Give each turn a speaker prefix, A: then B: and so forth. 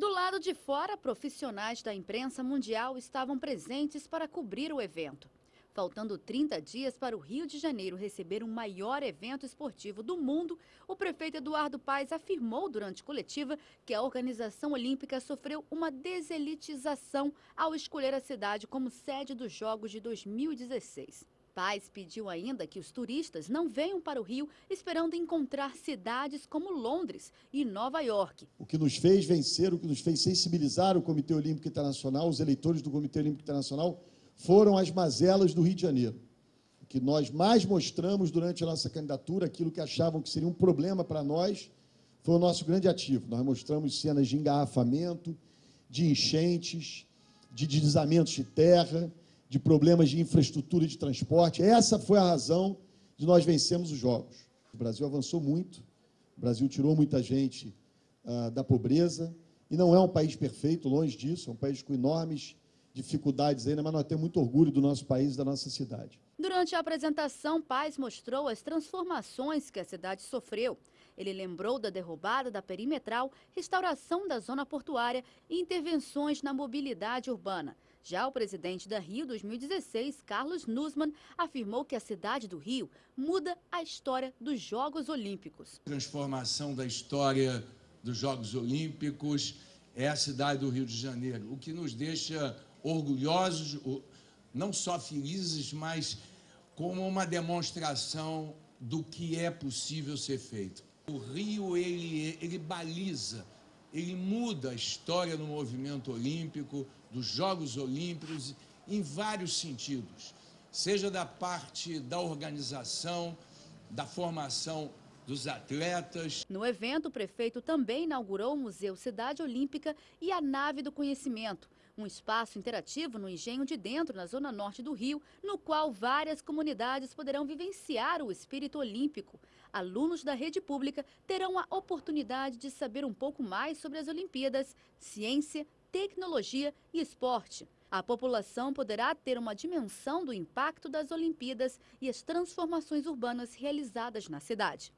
A: Do lado de fora, profissionais da imprensa mundial estavam presentes para cobrir o evento. Faltando 30 dias para o Rio de Janeiro receber o maior evento esportivo do mundo, o prefeito Eduardo Paes afirmou durante coletiva que a organização olímpica sofreu uma deselitização ao escolher a cidade como sede dos Jogos de 2016. Paz pediu ainda que os turistas não venham para o Rio esperando encontrar cidades como Londres e Nova York.
B: O que nos fez vencer, o que nos fez sensibilizar o Comitê Olímpico Internacional, os eleitores do Comitê Olímpico Internacional, foram as mazelas do Rio de Janeiro. O que nós mais mostramos durante a nossa candidatura, aquilo que achavam que seria um problema para nós, foi o nosso grande ativo. Nós mostramos cenas de engarrafamento, de enchentes, de deslizamentos de terra, de problemas de infraestrutura e de transporte. Essa foi a razão de nós vencermos os Jogos. O Brasil avançou muito, o Brasil tirou muita gente uh, da pobreza, e não é um país perfeito, longe disso, é um país com enormes dificuldades ainda, mas nós temos muito orgulho do nosso país e da nossa cidade.
A: Durante a apresentação, Paz mostrou as transformações que a cidade sofreu. Ele lembrou da derrubada da perimetral, restauração da zona portuária e intervenções na mobilidade urbana. Já o presidente da Rio 2016, Carlos Nussmann, afirmou que a cidade do Rio muda a história dos Jogos Olímpicos.
C: Transformação da história dos Jogos Olímpicos é a cidade do Rio de Janeiro, o que nos deixa orgulhosos, não só felizes, mas como uma demonstração do que é possível ser feito. O Rio ele, ele baliza ele muda a história no movimento olímpico, dos Jogos Olímpicos, em vários sentidos, seja da parte da organização, da formação dos atletas.
A: No evento, o prefeito também inaugurou o Museu Cidade Olímpica e a Nave do Conhecimento um espaço interativo no engenho de dentro, na zona norte do Rio, no qual várias comunidades poderão vivenciar o espírito olímpico. Alunos da rede pública terão a oportunidade de saber um pouco mais sobre as Olimpíadas, ciência, tecnologia e esporte. A população poderá ter uma dimensão do impacto das Olimpíadas e as transformações urbanas realizadas na cidade.